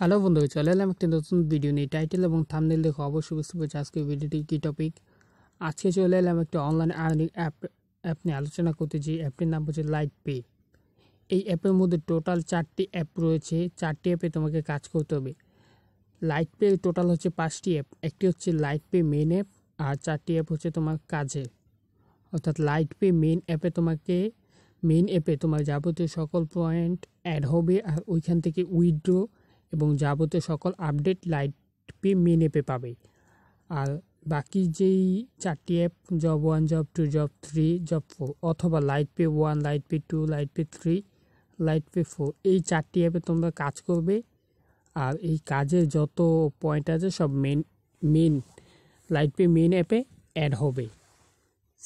hello বন্ধু চলে এলাম একটি নতুন ভিডিও নিয়ে টাইটেল এবং থামনেল দেখো অবশ্যই বুঝতে পারছি আজকে ভিডিওটি কী টপিক আজকে চলে এলাম একটি অনলাইন আর্নিং অ্যাপ অ্যাপ নিয়ে আলোচনা করতেছি অ্যাপটির নাম হচ্ছে লাইট পে এই অ্যাপের মধ্যে টোটাল চারটি অ্যাপ রয়েছে চারটি অ্যাপে তোমাকে কাজ করতে হবে লাইট পে টোটাল হচ্ছে পাঁচটি অ্যাপ একটি হচ্ছে লাইট পে মেন অ্যাপ আর চারটি অ্যাপ হচ্ছে তোমার কাজে অর্থাৎ লাইট পে মেন অ্যাপে তোমাকে মেন অ্যাপে তোমার যাবতীয় সকল পয়েন্ট অ্যাড হবে আর ওইখান থেকে উইথড্র এবং যাবতীয় সকল আপডেট লাইট পে মেন অ্যাপে পাবে আর বাকি যেই চারটি app job one job two job three job four অথবা Light Pay one Light Pay two Light Pay three Light Pay four এই চারটি অ্যাপে তোমরা কাজ করবে আর এই কাজের যত পয়েন্ট আছে সব main main Light Pay main অ্যাপে অ্যাড হবে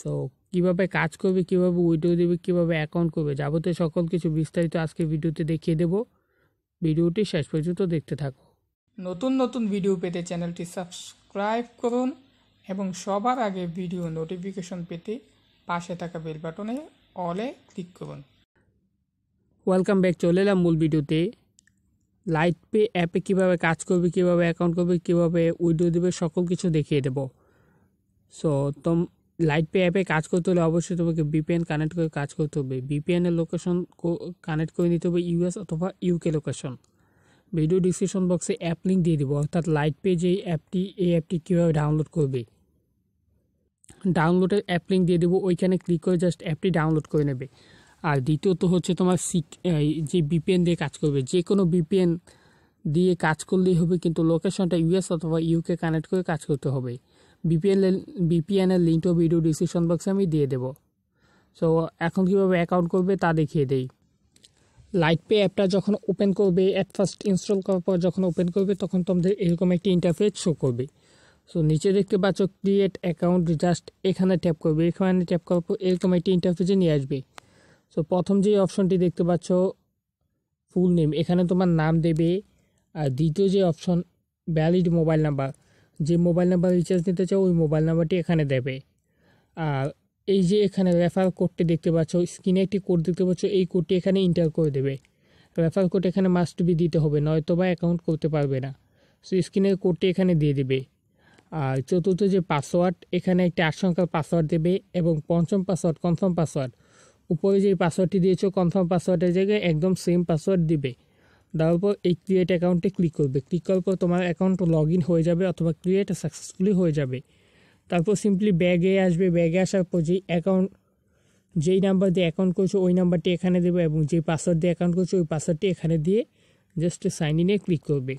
সো কীভাবে কাজ করবে কীভাবে উইডো দেবে কীভাবে অ্যাকাউন্ট করবে যাবতীয় সকল কিছু বিস্তারিত আজকে ভিডিওতে দেখিয়ে দেবো ভিডিওটি শেষ পর্যন্ত দেখতে থাকো নতুন নতুন ভিডিও পেতে চ্যানেলটি সাবস্ক্রাইব করুন এবং সবার আগে ভিডিও নোটিফিকেশন পেতে পাশে থাকা বেল বাটনে অলে ক্লিক করুন ওয়েলকাম ব্যাক চলে এলাম মূল ভিডিওতে লাইট পে অ্যাপে কীভাবে কাজ করবে কীভাবে অ্যাকাউন্ট করবে কীভাবে উইডো দেবে সকল কিছু দেখিয়ে দেব সো তোম লাইট পে অ্যাপে কাজ করতে হলে অবশ্যই তোমাকে বিপিএন কানেক্ট করে কাজ করতে হবে বিপিএনের লোকেশন কানেক্ট করে নিতে হবে ইউএস অথবা ইউকে লোকেশন ভিডিও ডিসক্রিপশন বক্সে অ্যাপ লিঙ্ক দিয়ে দেবো অর্থাৎ লাইট পে যে অ্যাপটি এই অ্যাপটি কীভাবে ডাউনলোড করবে ডাউনলোডের অ্যাপ লিঙ্ক দিয়ে দেবো ওইখানে ক্লিক করে জাস্ট অ্যাপটি ডাউনলোড করে নেবে আর দ্বিতীয়ত হচ্ছে তোমার যে বিপিএন দিয়ে কাজ করবে যে কোনো বিপিএন দিয়ে কাজ করলেই হবে কিন্তু লোকেশনটা ইউএস অথবা ইউকে কানেক্ট করে কাজ করতে হবে বিপিএল বিপিএনের লিঙ্কটাও ভিডিও ডিসক্রিপশন বক্সে আমি দিয়ে দেবো সো এখন কীভাবে অ্যাকাউন্ট করবে তা দেখিয়ে দেই লাইট পে অ্যাপটা যখন ওপেন করবে অ্যাপ ফার্স্ট ইনস্টল করার পর যখন ওপেন করবে তখন তোমাদের এরকম একটি ইন্টারফেস শো করবে সো নিচে দেখতে পাচ্ছ ক্রিয়েট অ্যাকাউন্ট জাস্ট এখানে ট্যাপ করবে এখানে ট্যাপ করার পর এরকম একটি ইন্টারফেসে নিয়ে আসবে সো প্রথম যে অপশনটি দেখতে পাচ্ছ ফুল নেম এখানে তোমার নাম দেবে আর দ্বিতীয় যে অপশন ভ্যালিড মোবাইল নাম্বার যে মোবাইল নাম্বার রিচার্জ নিতে চাও ওই মোবাইল নাম্বারটি এখানে দেবে আর এই যে এখানে রেফার কোডটি দেখতে পাচ্ছ স্ক্রিনে একটি কোড দেখতে পাচ্ছ এই কোডটি এখানে ইন্টার করে দেবে রেফার কোড এখানে মাস্ট বি দিতে হবে নয়তো বা অ্যাকাউন্ট করতে পারবে না সো স্ক্রিনের কোডটি এখানে দিয়ে দেবে আর চতুর্থ যে পাসওয়ার্ড এখানে একটি আট সংখ্যার পাসওয়ার্ড দেবে এবং পঞ্চম পাসওয়ার্ড কনফার্ম পাসওয়ার্ড উপরে যে পাসওয়ার্ডটি দিয়েছ কনফার্ম পাসওয়ার্ডের জায়গায় একদম সেম পাসওয়ার্ড দিবে দেওয়ার পর এই ক্রিয়েট অ্যাকাউন্টে ক্লিক করবে ক্লিক করার পর তোমার অ্যাকাউন্ট লগ ইন হয়ে যাবে অথবা ক্রিয়েট সাকসেসফুলি হয়ে যাবে তারপর সিম্পলি ব্যাগে আসবে ব্যাগে আসার পর যেই অ্যাকাউন্ট যেই নাম্বার দিয়ে অ্যাকাউন্ট করছো ওই নাম্বারটি এখানে দেবে এবং যেই পাসওয়ার্ড দিয়ে অ্যাকাউন্ট করছো ওই পাসওয়ার্ডটি এখানে দিয়ে জাস্ট সাইন ইনে ক্লিক করবে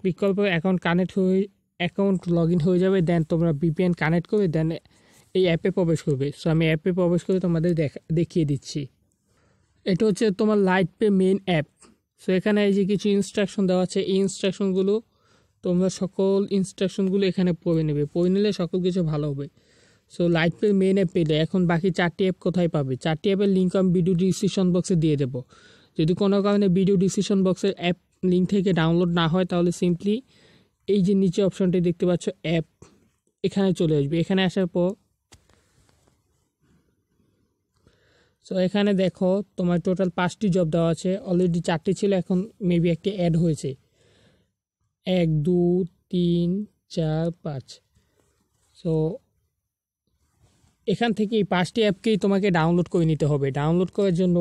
ক্লিক করার পর অ্যাকাউন্ট কানেক্ট হয়ে অ্যাকাউন্ট লগ ইন হয়ে যাবে দেন তোমরা বিপিএন কানেক্ট করবে দেন এই অ্যাপে প্রবেশ করবে সো আমি অ্যাপে প্রবেশ করে তোমাদের দেখা দেখিয়ে দিচ্ছি এটা হচ্ছে তোমার Light Pay main app so এখানে এই যে কিছু ইনস্ট্রাকশন দেওয়া আছে এই ইনস্ট্রাকশনগুলো তোমরা সকল ইনস্ট্রাকশনগুলো এখানে পড়ে নেবে পড়ে নিলে সকল কিছু ভালো হবে সো লাইফের মেন অ্যাপ পেলে এখন বাকি চারটি অ্যাপ কোথায় পাবে চারটি অ্যাপের লিঙ্ক আমি ভিডিও ডিসক্রিপশন বক্সে দিয়ে দেবো যদি কোনো কারণে ভিডিও ডিসক্রিপশন বক্সের অ্যাপ লিঙ্ক থেকে ডাউনলোড না হয় তাহলে সিম্পলি এই যে নিচে অপশনটি দেখতে পাচ্ছ অ্যাপ এখানে চলে আসবে এখানে আসার পর সো এখানে দেখো তোমার টোটাল পাঁচটি জব দেওয়া আছে অলরেডি চারটি ছিল এখন মেবি একটি অ্যাড হয়েছে এক দু তিন চার পাঁচ সো এখান থেকে এই পাঁচটি অ্যাপকেই তোমাকে ডাউনলোড করে নিতে হবে ডাউনলোড করার জন্য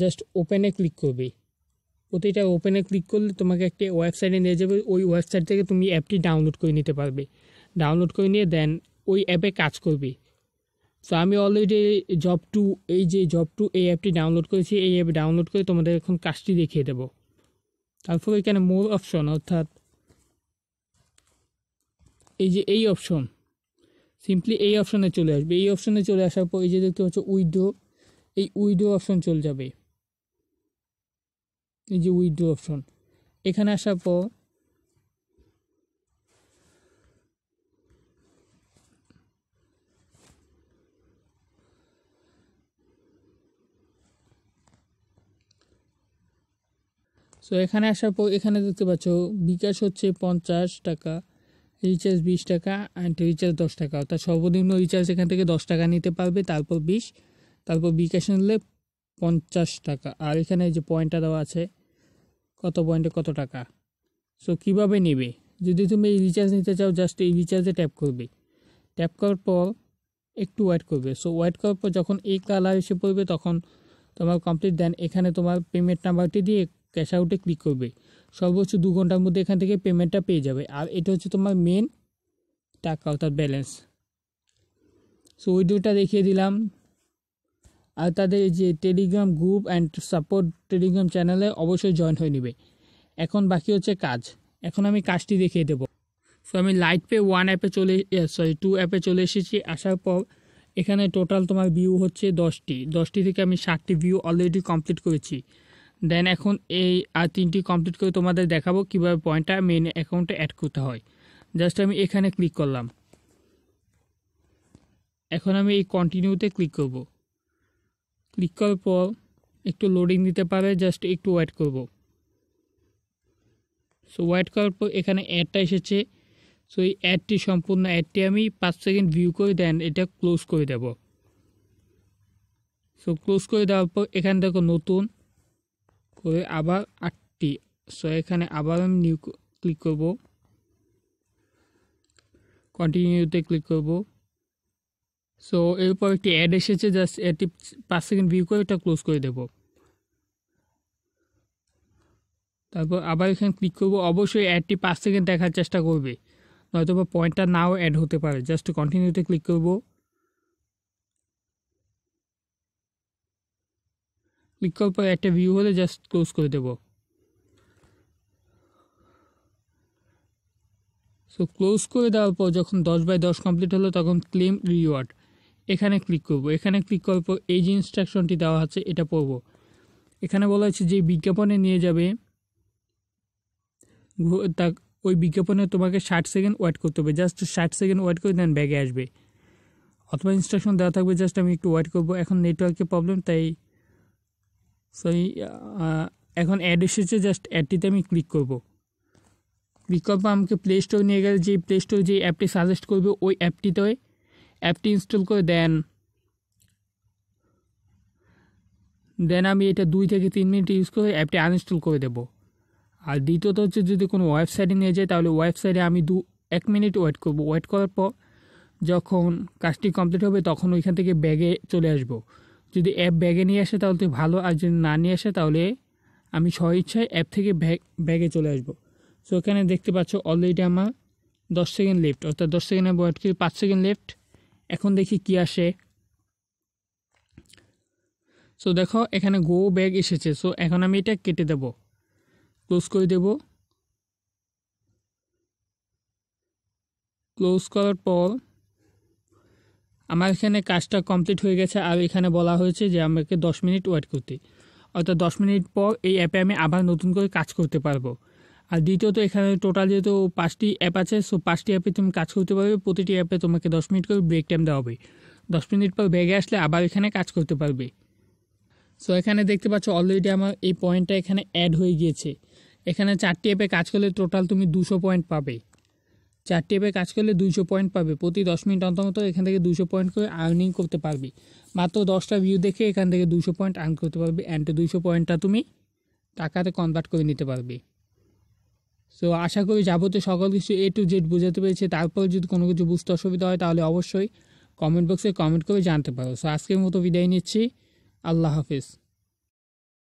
জাস্ট ওপেনে ক্লিক করবে প্রতিটা ওপেনে ক্লিক করলে তোমাকে একটি ওয়েবসাইটে নিয়ে যাবে ওই ওয়েবসাইট থেকে তুমি অ্যাপটি ডাউনলোড করে নিতে পারবে ডাউনলোড করে নিয়ে দেন ওই অ্যাপে কাজ করবে সো আমি অলরেডি জব টু এই যে জব টু এই অ্যাপটি ডাউনলোড করেছি এই অ্যাপ ডাউনলোড করে তোমাদের এখন কাজটি দেখিয়ে দেবো তারপর এখানে মোর অপশন অর্থাৎ এই যে এই অপশন সিম্পলি এই অপশনে চলে আসবে এই অপশনে চলে আসার পর এই যে দেখতে পাচ্ছ উইডো এই উইডো অপশন চলে যাবে এই যে উইডো অপশন এখানে আসার পর সো এখানে আসার পর এখানে দেখতে পাচ্ছ বিকাশ হচ্ছে পঞ্চাশ টাকা রিচার্জ বিশ টাকা অ্যান্ড রিচার্জ দশ টাকা অর্থাৎ সর্বনিম্ন রিচার্জ এখান থেকে দশ টাকা নিতে পারবে তারপর বিশ তারপর বিকাশ নিলে পঞ্চাশ টাকা আর এখানে যে পয়েন্টটা দেওয়া আছে কত পয়েন্টে কত টাকা সো কিভাবে নেবে যদি তুমি এই রিচার্জ নিতে চাও জাস্ট এই রিচার্জে ট্যাপ করবে ট্যাপ করার পর একটু ওয়েট করবে সো ওয়েট করার পর যখন এই কালার এসে পড়বে তখন তোমার কমপ্লিট দেন এখানে তোমার পেমেন্ট নাম্বারটি দিয়ে ক্যাশ আউটে ক্লিক করবে সর্বোচ্চ দু ঘন্টার মধ্যে এখান থেকে পেমেন্টটা পেয়ে যাবে আর এটা হচ্ছে তোমার মেন টাকা অর্থাৎ ব্যালেন্স সো উইডিওটা দেখিয়ে দিলাম আর তাদের যে Telegram group and support Telegram চ্যানেলে অবশ্যই জয়েন হয়ে নেবে এখন বাকি হচ্ছে কাজ এখন আমি কাজটি দেখিয়ে দেবো সো আমি লাইট পে ওয়ান অ্যাপে চলে সরি টু অ্যাপে চলে এসেছি আসার পর এখানে টোটাল তোমার ভিউ হচ্ছে দশটি দশটি থেকে আমি ষাটটি ভিউ অলরেডি কমপ্লিট করেছি দেন এখন এই আর তিনটি কমপ্লিট করে তোমাদের দেখাবো কিভাবে পয়েন্টটা মেন অ্যাকাউন্টে অ্যাড করতে হয় জাস্ট আমি এখানে ক্লিক করলাম এখন আমি এই কন্টিনিউতে ক্লিক করব ক্লিক করার পর একটু লোডিং দিতে পারে জাস্ট একটু ওয়েট করব সো ওয়েট করার পর এখানে অ্যাডটা এসেছে সো এই অ্যাডটি সম্পূর্ণ অ্যাডটি আমি পাঁচ সেকেন্ড ভিউ করে দেন এটা ক্লোজ করে দেব সো ক্লোজ করে দেওয়ার পর এখান দেখো নতুন করে আবার আটটি সো এখানে আবার আমি নিউ ক্লিক করব কন্টিনিউতে ক্লিক করব সো এরপর একটি অ্যাড এসেছে জাস্ট এটি পাঁচ সেকেন্ড ভিউ করে এটা ক্লোজ করে দেব তারপর আবার এখানে ক্লিক করব অবশ্যই অ্যাডটি পাঁচ সেকেন্ড দেখার চেষ্টা করবে নয়তো বা পয়েন্টটা নাও অ্যাড হতে পারে জাস্ট কন্টিনিউতে ক্লিক করবো বিকল্প একটা ভিউ হলে জাস্ট ক্লোজ করে দেব সো ক্লোজ করে দেওয়ার পর যখন দশ বাই দশ কমপ্লিট হলো তখন ক্লেম রিওয়ার্ড এখানে ক্লিক করব এখানে ক্লিক করার পর এই যে ইনস্ট্রাকশনটি দেওয়া আছে এটা পড়ব এখানে বলা হয়েছে যে বিজ্ঞাপনে নিয়ে যাবে তা ওই বিজ্ঞাপনে তোমাকে ষাট সেকেন্ড ওয়েট করতে হবে জাস্ট ষাট সেকেন্ড ওয়েট করে দেন ব্যাগে আসবে অথবা ইনস্ট্রাকশন দেওয়া থাকবে জাস্ট আমি একটু ওয়েট করবো এখন নেটওয়ার্কের প্রবলেম তাই সরি uh, uh, এখন অ্যাড এসেছে জাস্ট অ্যাডটিতে আমি ক্লিক করব ক্লিক করবো আমাকে প্লে স্টোর নিয়ে গেলে যে প্লে স্টোর যে অ্যাপটি সাজেস্ট করবে ওই অ্যাপটিতে অ্যাপটি ইনস্টল করে দেন দেন আমি এটা দুই থেকে তিন মিনিট ইউজ করে অ্যাপটি আনইনস্টল করে দেব আর দ্বিতীয়ত হচ্ছে যদি কোনো ওয়েবসাইটে নিয়ে যায় তাহলে ওয়েবসাইটে আমি দু এক মিনিট ওয়েট করব ওয়েট করার পর যখন কাজটি কমপ্লিট হবে তখন ওইখান থেকে ব্যাগে চলে আসবো যদি অ্যাপ ব্যাগে নিয়ে আসে তাহলে তুই ভালো আর যদি না নিয়ে আসে তাহলে আমি ইচ্ছায় অ্যাপ থেকে ব্যাগ ব্যাগে চলে আসবো সো এখানে দেখতে পাচ্ছ অলরেডি আমার দশ সেকেন্ড লেফট অর্থাৎ দশ সেকেন্ডে বয়াট করি পাঁচ সেকেন্ড লেফট এখন দেখি কি আসে সো দেখো এখানে গো ব্যাগ এসেছে সো এখন আমি এটা কেটে দেব ক্লোজ করে দেব ক্লোজ করার পর আমার এখানে কাজটা কমপ্লিট হয়ে গেছে আর এখানে বলা হয়েছে যে আমাকে দশ মিনিট ওয়েট করতে অর্থাৎ দশ মিনিট পর এই অ্যাপে আমি আবার নতুন করে কাজ করতে পারবো আর দ্বিতীয়ত এখানে টোটাল যেহেতু পাঁচটি অ্যাপ আছে সো পাঁচটি অ্যাপে তুমি কাজ করতে পারবে প্রতিটি অ্যাপে তোমাকে দশ মিনিট করে ব্রেক টাইম দেওয়া হবে দশ মিনিট পর ব্যাগে আসলে আবার এখানে কাজ করতে পারবে সো এখানে দেখতে পাচ্ছ অলরেডি আমার এই পয়েন্টটা এখানে অ্যাড হয়ে গিয়েছে এখানে চারটি অ্যাপে কাজ করলে টোটাল তুমি দুশো পয়েন্ট পাবে চার টেপে কাজ করলে দুইশো পয়েন্ট পাবে প্রতি দশ মিনিট অন্তর অন্তর এখান থেকে দুশো পয়েন্ট করে আর্নিং করতে পারবে মাত্র দশটা ভিউ দেখে এখান থেকে দুশো পয়েন্ট আর্ন করতে পারবে অ্যান্ড দুইশো পয়েন্টটা তুমি টাকাতে কনভার্ট করে নিতে পারবে সো আশা করি যাবতীয় সকল কিছু এ টু জেড বোঝাতে পেরেছে তারপর যদি কোনো কিছু বুঝতে অসুবিধা হয় তাহলে অবশ্যই কমেন্ট বক্সে কমেন্ট করে জানতে পারো সো আজকের মতো বিদায় নিচ্ছি আল্লাহ হাফিজ